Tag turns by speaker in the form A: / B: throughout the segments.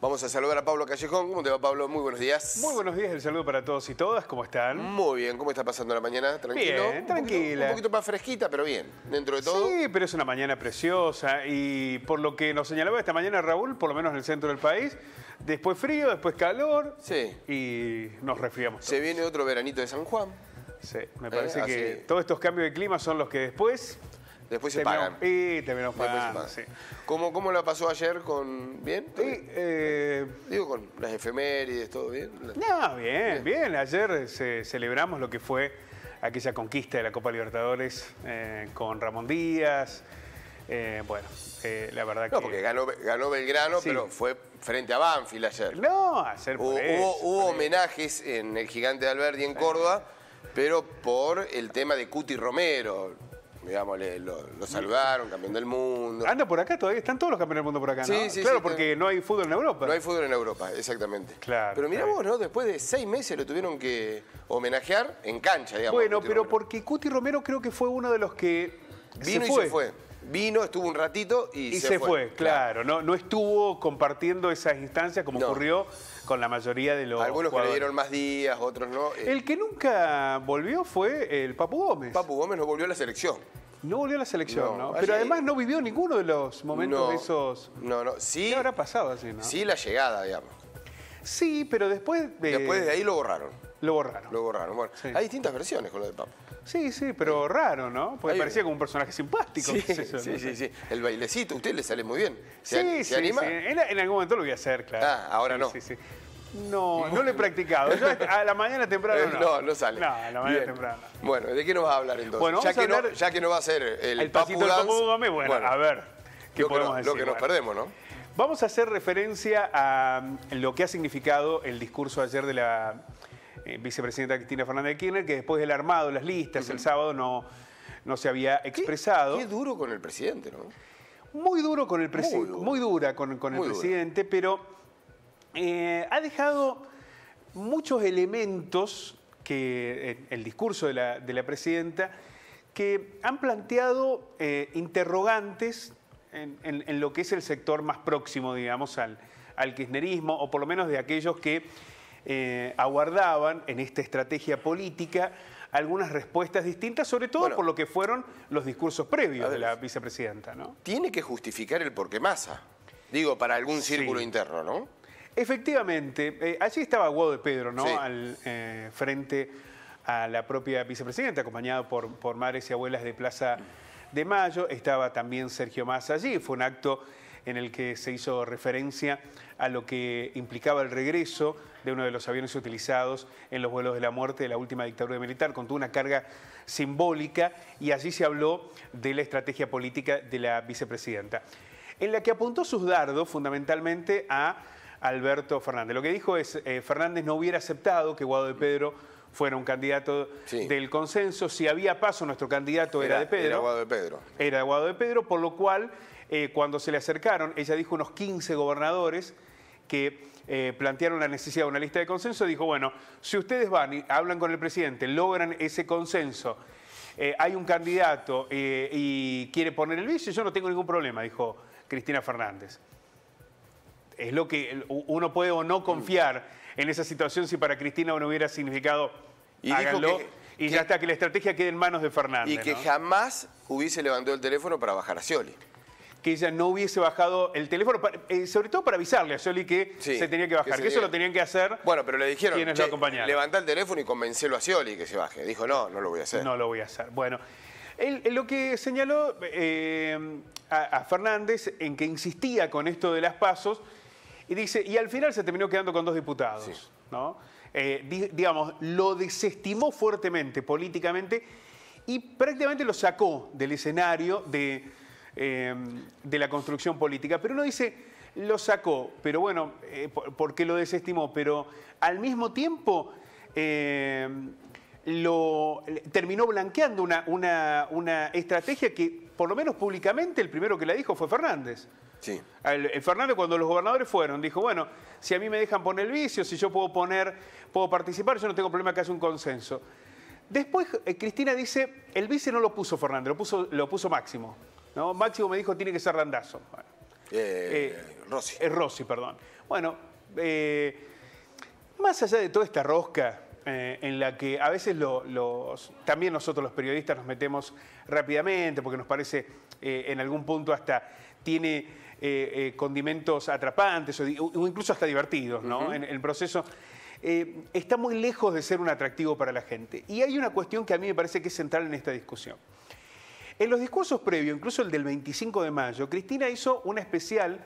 A: Vamos a saludar a Pablo Callejón. ¿Cómo te va, Pablo? Muy buenos días. Muy
B: buenos días, el saludo para todos y todas. ¿Cómo están? Muy bien, ¿cómo está pasando la mañana? ¿Tranquilo? Bien, tranquila. Un poquito,
A: más fresquita, pero bien, dentro
B: de todo. Sí, pero es una mañana preciosa y por lo que nos señalaba esta mañana Raúl, por lo menos en el centro del país, después frío, después calor sí. y nos resfriamos. Se viene otro veranito de San Juan. Sí, me eh, parece que todos estos cambios de clima son los que después Después se pagan. Y terminó pagando.
A: ¿Cómo, la pasó ayer con. ¿Bien? Sí, eh, Digo, con las efemérides, ¿todo bien?
B: No, bien, bien. Ayer eh, celebramos lo que fue aquella conquista de la Copa Libertadores eh, con Ramón Díaz. bueno, la verdad que. No, porque
A: ganó, Belgrano, pero fue frente a Banfield ayer. No, ayer por hubo, hubo, homenajes en el Gigante de Alberdi en Córdoba, pero por el tema de Cuti Romero digamos, lo, salvaron, campeón del mundo. Anda
B: por acá todavía, están todos los campeones del mundo por acá, ¿no? Sí, claro, porque no hay fútbol en
A: Europa. No hay fútbol en Europa, exactamente. Claro. Pero mirá vos, ¿no? Después de seis meses lo tuvieron que homenajear en cancha, digamos. Bueno, pero
B: porque Cuti Romero creo que fue uno de los que. Vino y se fue.
A: Vino, estuvo un ratito
B: y, y se, fue. claro. No, no estuvo compartiendo esas instancias como ocurrió con la mayoría de los Algunos que le dieron más días, otros no. Eh. El que nunca volvió fue el Papu Gómez. Papu Gómez no volvió a la selección. No volvió a la selección, ¿no? Pero además no vivió ninguno de los momentos de esos. No, no. Sí, ¿Qué habrá pasado así, Sí,
A: la llegada, digamos.
B: Sí, pero después... Después de ahí lo borraron. Lo borraron. Lo borraron. Bueno, hay distintas versiones con lo de Papu. Sí, sí, pero raro, ¿no? Porque parecía como un personaje simpático. Sí, sí,
A: sí, El bailecito, a usted le sale muy bien. sí, sí, anima? Sí. En, algún momento lo voy a hacer, claro. Ah, ahora no.
B: No, no lo he practicado. Este, a la mañana temprano eh, no. No,
A: no sale. No, a la mañana temprano. Bueno, ¿de qué nos va a hablar entonces? Bueno, ya, que no, ya
B: que no va a ser el, el pasito Papu bueno, a ver, ¿qué lo podemos que decir? Lo que nos perdemos, ¿no? Vamos a hacer referencia a lo que ha significado el discurso ayer de la eh, vicepresidenta Cristina Fernández de Kirchner, que después del armado, las listas, el sábado no, no se había expresado. Qué, duro con el presidente, ¿no? Muy duro con el presidente, muy, dura con, el presidente, pero eh, ha dejado muchos elementos que eh, el discurso de la, de la presidenta que han planteado interrogantes en, lo que es el sector más próximo, digamos, al, al kirchnerismo, o por lo menos de aquellos que eh, aguardaban en esta estrategia política algunas respuestas distintas, sobre todo por lo que fueron los discursos previos de la vicepresidenta. ¿no?
A: Tiene que justificar el porqué masa, digo, para algún círculo interno,
B: ¿no? Efectivamente, eh, allí estaba Guado de Pedro, ¿no? Al eh, frente a la propia vicepresidenta, acompañado por, por madres y abuelas de Plaza de Mayo. Estaba también Sergio Massa allí. Fue un acto en el que se hizo referencia a lo que implicaba el regreso de uno de los aviones utilizados en los vuelos de la muerte de la última dictadura militar. Contó una carga simbólica y allí se habló de la estrategia política de la vicepresidenta, en la que apuntó sus dardos fundamentalmente a Alberto Fernández. Lo que dijo es, eh, Fernández no hubiera aceptado que Guado de Pedro fuera un candidato del consenso. Si había paso, nuestro candidato era, era de Pedro. Era Guado de Pedro. Era Guado de Pedro, por lo cual eh, cuando se le acercaron, ella dijo unos 15 gobernadores que eh, plantearon la necesidad de una lista de consenso, dijo, bueno, si ustedes van y hablan con el presidente, logran ese consenso, eh, hay un candidato y quiere poner el vice, yo no tengo ningún problema, dijo Cristina Fernández. Es lo que uno puede o no confiar en esa situación si para Cristina uno hubiera significado y háganlo. ya está, que la estrategia quede en manos de Fernández. Y que jamás hubiese levantado el teléfono para bajar a Scioli que ella no hubiese bajado el teléfono, eh, sobre todo para avisarle a Soli que se tenía que bajar, que, eso lo
A: tenían que hacer. Bueno, pero le dijeron, quienes lo levanta el teléfono y convencelo a
B: Scioli que se baje. Dijo, no, no lo voy a hacer. No lo voy a hacer. Bueno, lo que señaló eh, a, Fernández en que insistía con esto de las pasos, y dice, y al final se terminó quedando con dos diputados, ¿no? Eh, digamos, lo desestimó fuertemente políticamente y prácticamente lo sacó del escenario de Em, de la construcción política. Pero uno dice, lo sacó, pero bueno, eh, ¿por qué lo desestimó? Pero al mismo tiempo em, lo, terminó blanqueando una, una, estrategia que, por lo menos públicamente, el primero que la dijo fue Fernández. Sí. Eh, Fernández, cuando los gobernadores fueron, dijo, bueno, si a mí me dejan poner el vicio, si yo puedo poner, puedo participar, yo no tengo problema que haya un consenso. Después, eh, Cristina dice, el vice no lo puso Fernández, lo puso, lo puso Máximo. Máximo me dijo tiene que ser Randazo. Eh, eh, Rossi. Es eh, Rossi, perdón. Bueno, más allá de toda esta rosca en la que a veces también nosotros los periodistas nos metemos rápidamente porque nos parece en algún punto hasta tiene condimentos atrapantes o, incluso hasta divertidos ¿no? en el proceso. está muy lejos de ser un atractivo para la gente. Y hay una cuestión que a mí me parece que es central en esta discusión. En los discursos previos, incluso el del 25 de mayo, Cristina hizo una especial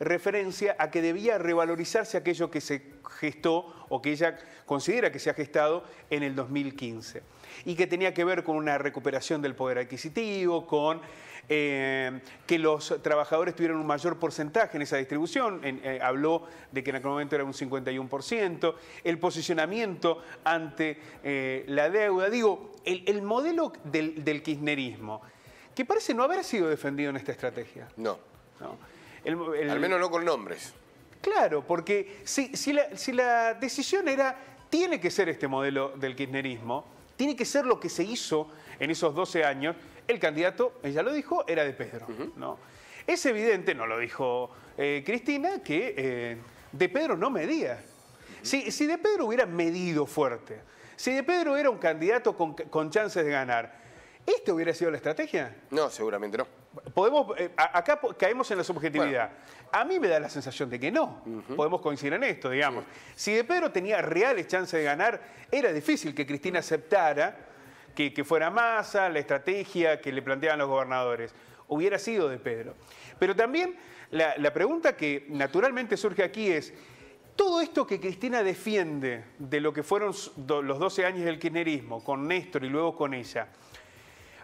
B: referencia a que debía revalorizarse aquello que se gestó o que ella considera que se ha gestado en el 2015 y que tenía que ver con una recuperación del poder adquisitivo, con eh, que los trabajadores tuvieran un mayor porcentaje en esa distribución. Eh, habló de que en aquel momento era un 51%, el posicionamiento ante eh, la deuda. Digo, el, modelo del, del kirchnerismo, que parece no haber sido defendido en esta estrategia. No. ¿no?
A: Al menos no con nombres.
B: Claro, porque si, la, decisión era, tiene que ser este modelo del kirchnerismo, tiene que ser lo que se hizo en esos 12 años, el candidato, ella lo dijo, era de Pedro. ¿no? Es evidente, no lo dijo eh, Cristina, que eh, de Pedro no medía. si, de Pedro hubiera medido fuerte, si de Pedro era un candidato con, con chances de ganar, ¿esta hubiera sido la estrategia? No, seguramente no. Podemos, eh, acá caemos en la subjetividad. A mí me da la sensación de que no. Podemos coincidir en esto, digamos. Si de Pedro tenía reales chances de ganar, era difícil que Cristina aceptara que, fuera masa, la estrategia que le planteaban los gobernadores. Hubiera sido de Pedro. Pero también la, pregunta que naturalmente surge aquí es, todo esto que Cristina defiende de lo que fueron los 12 años del kirchnerismo, con Néstor y luego con ella,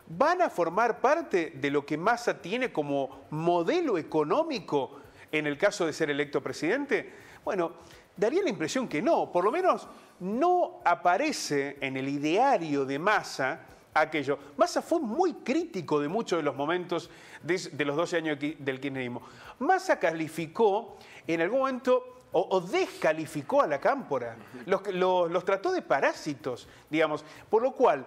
B: van a formar parte de lo que Massa tiene como modelo económico en el caso de ser electo presidente? Bueno, daría la impresión que no, por lo menos no aparece en el ideario de Massa aquello. Massa fue muy crítico de muchos de los momentos de, los 12 años del kirchnerismo. Massa calificó en algún momento o, descalificó a la cámpora, los, los trató de parásitos, digamos, por lo cual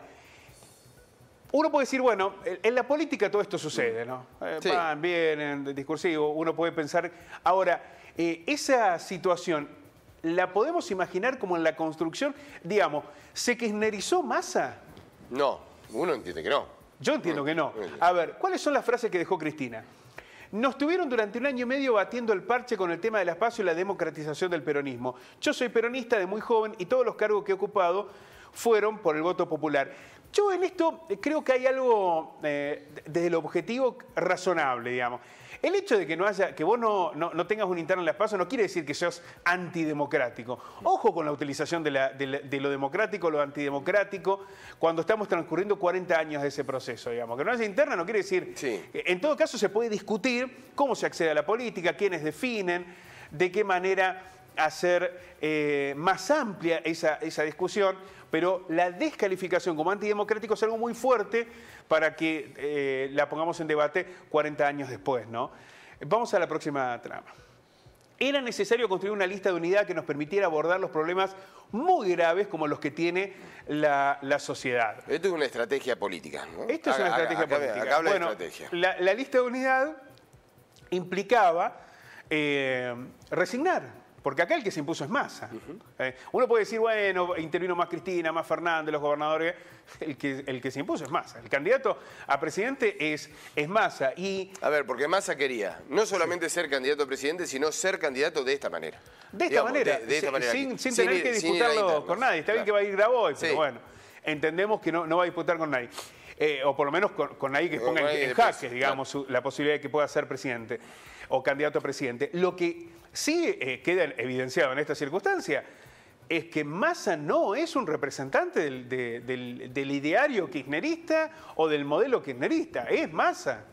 B: uno puede decir, bueno, en la política todo esto sucede, ¿no? Bien, eh, en Van, discursivo, uno puede pensar. Ahora, eh, esa situación, ¿la podemos imaginar como en la construcción? Digamos, ¿se kirchnerizó masa? No, uno entiende que no. Yo entiendo que no. Mm, A ver, ¿cuáles son las frases que dejó Cristina? Nos tuvieron durante un año y medio batiendo el parche con el tema del espacio y la democratización del peronismo. Yo soy peronista de muy joven y todos los cargos que he ocupado fueron por el voto popular. Yo en esto eh, creo que hay algo, eh, desde el objetivo, razonable, digamos. El hecho de que, no haya, que vos no, tengas un interno en las paso no quiere decir que seas antidemocrático. Ojo con la utilización de, lo democrático, lo antidemocrático, cuando estamos transcurriendo 40 años de ese proceso, digamos. Que no haya interna no quiere decir... Sí. En todo caso se puede discutir cómo se accede a la política, quiénes definen, de qué manera hacer eh, más amplia esa, discusión, pero la descalificación como antidemocrático es algo muy fuerte para que eh, la pongamos en debate 40 años después. ¿no? Vamos a la próxima trama. Era necesario construir una lista de unidad que nos permitiera abordar los problemas muy graves como los que tiene la, sociedad.
A: Esto es una estrategia política. Esto es una estrategia política.
B: La, lista de unidad implicaba eh, resignar porque acá el que se impuso es Massa. Eh, uno puede decir, bueno, intervino más Cristina, más Fernández, los gobernadores. El que, el que se impuso es Massa. El candidato a presidente es, es Massa. Y... A ver, porque Massa quería
A: no solamente ser candidato a presidente, sino ser candidato de esta manera.
B: De esta manera. sin, tener que disputarlo con nadie. Está bien que va a ir Grabois, pero bueno. Entendemos que no, no va a disputar con nadie. Eh, o por lo menos con, ahí que ponga en, jaque, digamos, la posibilidad de que pueda ser presidente o candidato a presidente. Lo que sí eh, queda evidenciado en esta circunstancia es que Massa no es un representante del, ideario kirchnerista o del modelo kirchnerista, es Massa.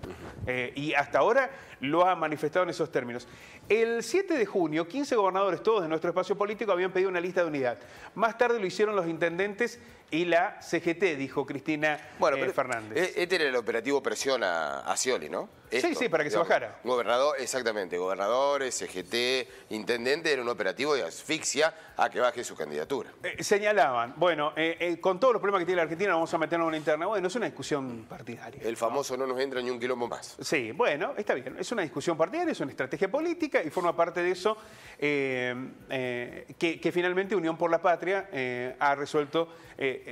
B: Eh, y hasta ahora lo ha manifestado en esos términos. El 7 de junio, 15 gobernadores todos de nuestro espacio político habían pedido una lista de unidad. Más tarde lo hicieron los intendentes y la CGT, dijo Cristina bueno, eh, Fernández.
A: E-, este era el operativo presión a, a Scioli, ¿no? sí, sí, para que se bajara. Gobernador, exactamente, gobernadores, CGT, intendente, era un operativo de asfixia a que baje su candidatura.
B: Eh, señalaban, bueno, eh, con todos los problemas que tiene la Argentina vamos a meterlo en una interna. Bueno, es una discusión partidaria. El
A: famoso no, nos entra ni un quilombo más.
B: Sí, bueno, está bien. Es una discusión partidaria, es una estrategia política y forma parte de eso que, finalmente Unión por la Patria ha resuelto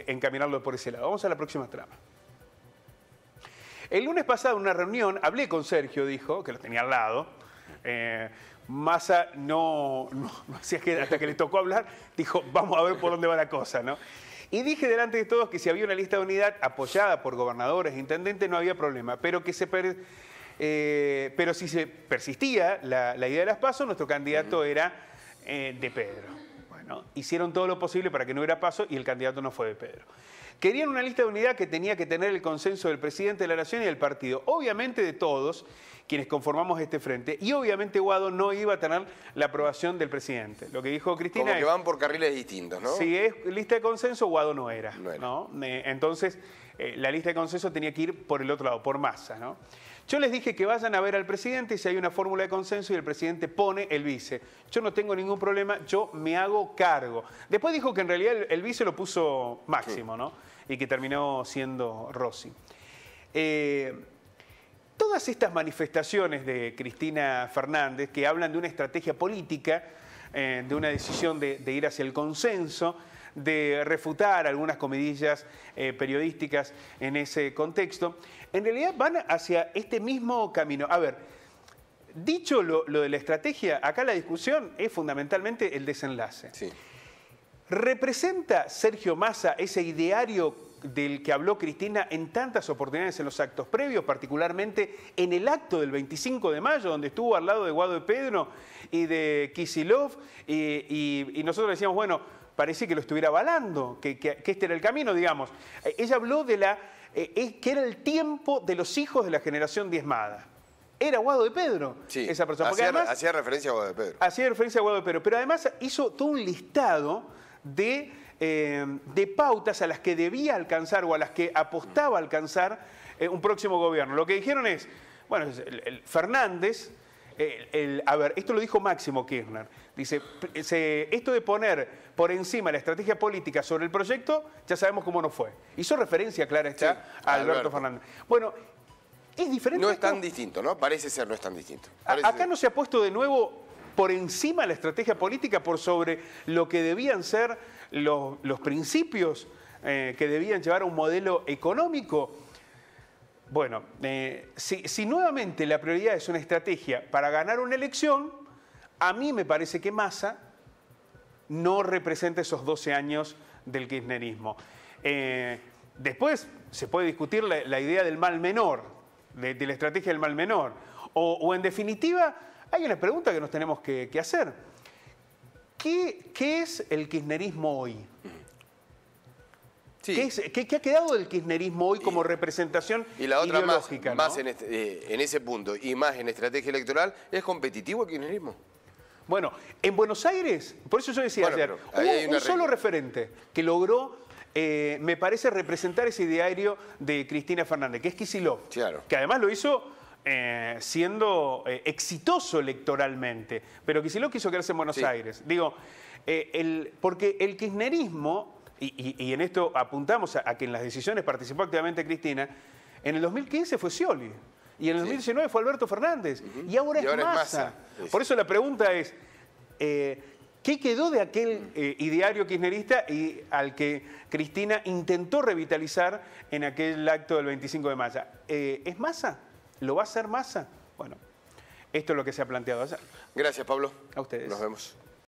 B: encaminarlo por ese lado. Vamos a la próxima trama. El lunes pasado en una reunión hablé con Sergio, dijo, que lo tenía al lado. Eh, Massa no, hacía que hasta que le tocó hablar, dijo, vamos a ver por dónde va la cosa, ¿no? Y dije delante de todos que si había una lista de unidad apoyada por gobernadores e intendentes no había problema, pero que se eh, pero si se persistía la, idea de las pasos, nuestro candidato era eh, de Pedro. Hicieron todo lo posible para que no hubiera paso y el candidato no fue de Pedro. Querían una lista de unidad que tenía que tener el consenso del presidente de la Nación y del partido, obviamente de todos quienes conformamos este frente, y obviamente Guado no iba a tener la aprobación del presidente. Lo que dijo Cristina... Como que van
A: por carriles distintos, ¿no? Si
B: es lista de consenso, Guado no era, no eh, Entonces, eh, la lista de consenso tenía que ir por el otro lado, por masa, ¿no? Yo les dije que vayan a ver al presidente y si hay una fórmula de consenso y el presidente pone el vice. Yo no tengo ningún problema, yo me hago cargo. Después dijo que en realidad el, vice lo puso Máximo, ¿no? Y que terminó siendo Rossi. Eh, todas estas manifestaciones de Cristina Fernández que hablan de una estrategia política, eh, de una decisión de ir hacia el consenso, de refutar algunas comidillas eh, periodísticas en ese contexto, en realidad van hacia este mismo camino. A ver, dicho lo, de la estrategia, acá la discusión es fundamentalmente el desenlace. ¿Representa Sergio Massa ese ideario del que habló Cristina en tantas oportunidades en los actos previos, particularmente en el acto del 25 de mayo, donde estuvo al lado de Guado de Pedro y de Kisilov, y, y nosotros decíamos, bueno, parece que lo estuviera avalando, que, que, este era el camino, digamos. Eh, ella habló de la, eh, que era el tiempo de los hijos de la generación diezmada. Era Guado de Pedro esa persona. Hacía, hacía
A: referencia a Guado de Pedro.
B: Hacía referencia a Guado de Pedro, pero además hizo todo un listado de, eh, pautas a las que debía alcanzar o a las que apostaba alcanzar un próximo gobierno. Lo que dijeron es, bueno, Fernández a ver, esto lo dijo Máximo Kirchner. Dice, esto de poner por encima la estrategia política sobre el proyecto, ya sabemos cómo no fue. Hizo referencia, clara a Alberto, Fernández. Bueno, es diferente. No es tan
A: distinto, ¿no? Parece ser, no es tan distinto.
B: acá no se ha puesto de nuevo por encima la estrategia política, por sobre lo que debían ser los, principios eh, que debían llevar a un modelo económico bueno, eh, si, nuevamente la prioridad es una estrategia para ganar una elección, a mí me parece que Massa no representa esos 12 años del kirchnerismo. Eh, después se puede discutir la, idea del mal menor, de, la estrategia del mal menor. O, en definitiva, hay una pregunta que nos tenemos que, hacer. ¿Qué, es el kirchnerismo hoy? ¿Qué, ha quedado del kirchnerismo hoy como representación
A: Y la otra más, este, eh, en, ese punto y más en estrategia electoral, ¿es competitivo el kirchnerismo? Bueno, en Buenos
B: Aires, por eso yo decía ayer, un solo referente que logró, eh, me parece, representar ese ideario de Cristina Fernández, que es Kiciló. Que además lo hizo eh, siendo exitoso electoralmente, pero lo quiso quedarse en Buenos Aires. Digo, porque el kirchnerismo y, en esto apuntamos a, que en las decisiones participó activamente Cristina, en el 2015 fue Scioli. Y en el 2019 fue Alberto Fernández. Y ahora, es, masa. Por eso la pregunta es, eh, ¿qué quedó de aquel eh, ideario kirchnerista y al que Cristina intentó revitalizar en aquel acto del 25 de mayo? Eh, ¿Es masa, ¿Lo va a ser masa. Bueno, esto es lo que se ha planteado Gracias, Pablo. A ustedes. Nos vemos.